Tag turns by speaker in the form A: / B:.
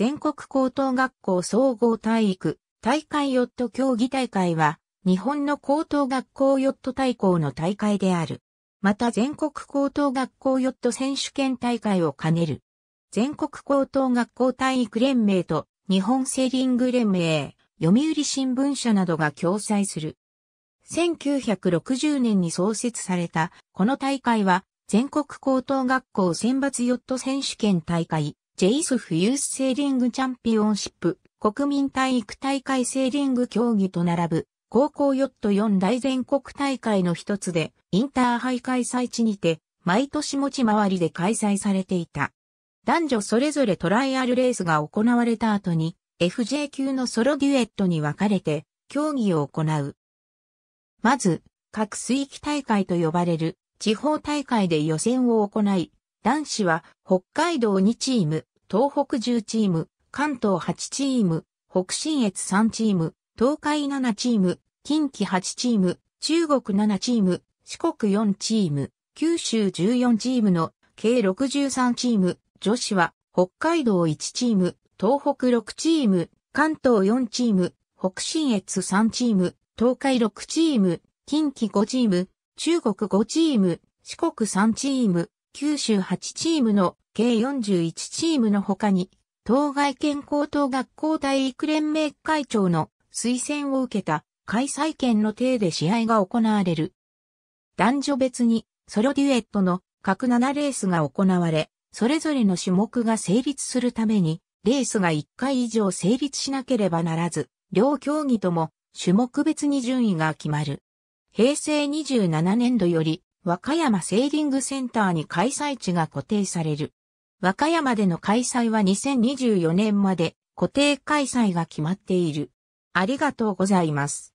A: 全国高等学校総合体育大会ヨット競技大会は日本の高等学校ヨット大校の大会である。また全国高等学校ヨット選手権大会を兼ねる。全国高等学校体育連盟と日本セーリング連盟、読売新聞社などが共催する。1960年に創設されたこの大会は全国高等学校選抜ヨット選手権大会、ジェイスフユースセーリングチャンピオンシップ、国民体育大会セーリング競技と並ぶ、高校ヨット4大全国大会の一つで、インターハイ開催地にて、毎年持ち回りで開催されていた。男女それぞれトライアルレースが行われた後に、FJ 級のソロデュエットに分かれて、競技を行う。まず、各水域大会と呼ばれる地方大会で予選を行い、男子は北海道2チーム、東北10チーム、関東8チーム、北信越3チーム、東海7チーム、近畿8チーム、中国7チーム、四国4チーム、九州14チームの計63チーム、女子は北海道1チーム、東北6チーム、関東4チーム、北信越3チーム、東海6チーム、近畿5チーム、中国5チーム、四国3チーム、98チームの計41チームの他に、当該県高等学校体育連盟会長の推薦を受けた開催権の体で試合が行われる。男女別にソロデュエットの各7レースが行われ、それぞれの種目が成立するために、レースが1回以上成立しなければならず、両競技とも種目別に順位が決まる。平成27年度より和歌山セーリングセンターに開催地が固定される。和歌山での開催は2024年まで固定開催が決まっている。ありがとうございます。